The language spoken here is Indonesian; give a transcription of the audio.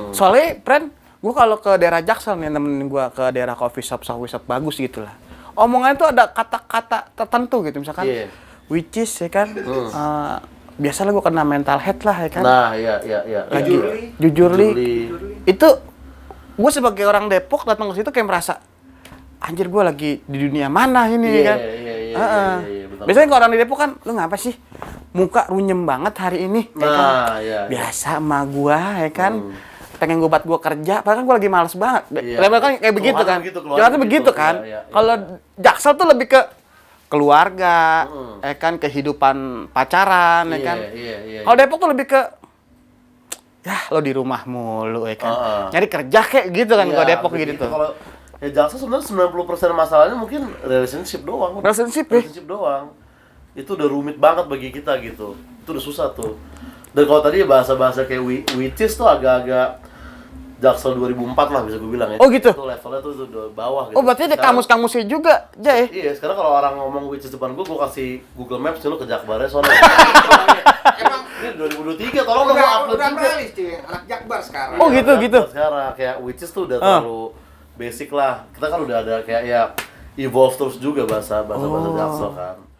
Soalnya, friend, gue kalau ke daerah Jaksel nih temen gue ke daerah coffee shop, coffee shop bagus gitu lah. Omongannya tuh ada kata-kata tertentu gitu, misalkan yeah. which is ya kan. Hmm. Uh, biasalah gue kena mental head lah ya kan. Nah, iya iya iya. Jujurli. Li. Itu gue sebagai orang Depok datang ke situ kayak merasa anjir gue lagi di dunia mana ini yeah, iya, kan. Iya iya iya. iya, iya Biasanya kalau orang di Depok kan lu ngapa sih? Muka runyem banget hari ini ya nah, ya kan. Iya, iya. Biasa sama gue, ya kan. Hmm pengen gue buat gue kerja padahal kan gue lagi males banget iya. level kan kayak begitu kan Jelasnya begitu, gitu. begitu kan Ya, ya, kalau jaksel tuh lebih ke keluarga hmm. eh kan kehidupan pacaran ya iya, kan iya, iya, kalau Depok tuh lebih ke ya lo di rumah mulu ya kan uh -uh. kerja kayak gitu kan gue Depok begitu. gitu kalau ya jaksa sebenarnya sembilan puluh persen masalahnya mungkin relationship doang relationship ya? relationship doang itu udah rumit banget bagi kita gitu itu udah susah tuh dan kalau tadi bahasa-bahasa kayak witches tuh agak-agak Jaksel 2004 lah bisa gue bilang ya. Oh gitu. Itu levelnya tuh, tuh bawah gitu. Oh berarti ada kamus-kamusnya juga, Jay. Iya, sekarang kalau orang ngomong witches depan gue, gue kasih Google Maps dulu ke Jakbarnya soalnya. Emang ini 2023 tolong dong upload udah juga. Udah sih anak Jakbar sekarang. Oh gitu gitu. Sekarang kayak witches tuh udah ah. terlalu basic lah. Kita kan udah ada kayak ya evolve terus juga bahasa bahasa bahasa oh. Jaksel kan.